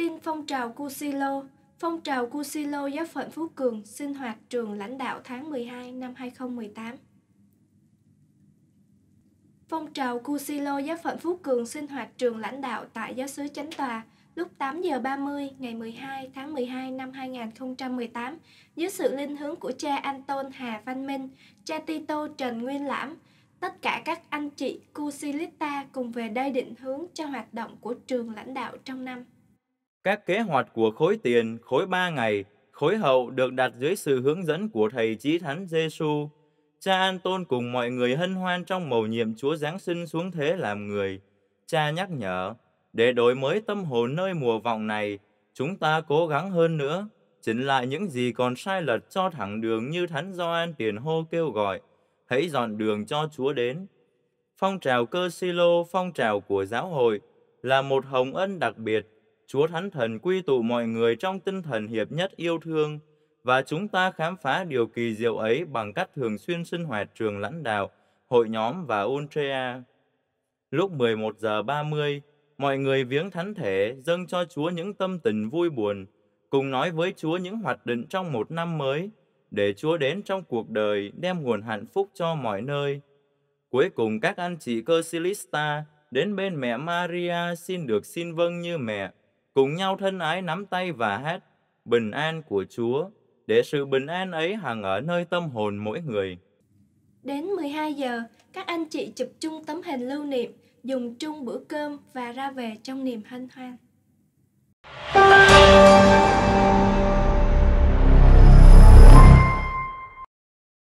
Tin phong trào Cusilo, phong trào Cusilo giáo phận Phú Cường sinh hoạt trường lãnh đạo tháng 12 năm 2018. Phong trào Cusilo giáo phận Phú Cường sinh hoạt trường lãnh đạo tại giáo sứ Chánh Tòa lúc 8 giờ 30 ngày 12 tháng 12 năm 2018 dưới sự linh hướng của cha Anton Hà Văn Minh, cha Tito Trần Nguyên Lãm, tất cả các anh chị Cusilita cùng về đây định hướng cho hoạt động của trường lãnh đạo trong năm. Các kế hoạch của khối tiền, khối ba ngày, khối hậu được đặt dưới sự hướng dẫn của Thầy Chí Thánh Giêsu. Cha An Tôn cùng mọi người hân hoan trong mầu nhiệm Chúa Giáng sinh xuống thế làm người. Cha nhắc nhở, để đổi mới tâm hồn nơi mùa vọng này, chúng ta cố gắng hơn nữa, chỉnh lại những gì còn sai lật cho thẳng đường như Thánh Gioan tiền hô kêu gọi, hãy dọn đường cho Chúa đến. Phong trào cơ silo, phong trào của giáo hội, là một hồng ân đặc biệt Chúa Thánh Thần quy tụ mọi người trong tinh thần hiệp nhất yêu thương, và chúng ta khám phá điều kỳ diệu ấy bằng cách thường xuyên sinh hoạt trường lãnh đạo, hội nhóm và Ultrea. Lúc 11 giờ 30, mọi người viếng thánh thể dâng cho Chúa những tâm tình vui buồn, cùng nói với Chúa những hoạt định trong một năm mới, để Chúa đến trong cuộc đời đem nguồn hạnh phúc cho mọi nơi. Cuối cùng các anh chị cơ Silista đến bên mẹ Maria xin được xin vâng như mẹ, cùng nhau thân ái nắm tay và hát bình an của Chúa, để sự bình an ấy hằng ở nơi tâm hồn mỗi người. Đến 12 giờ, các anh chị chụp chung tấm hình lưu niệm, dùng chung bữa cơm và ra về trong niềm hân hoan.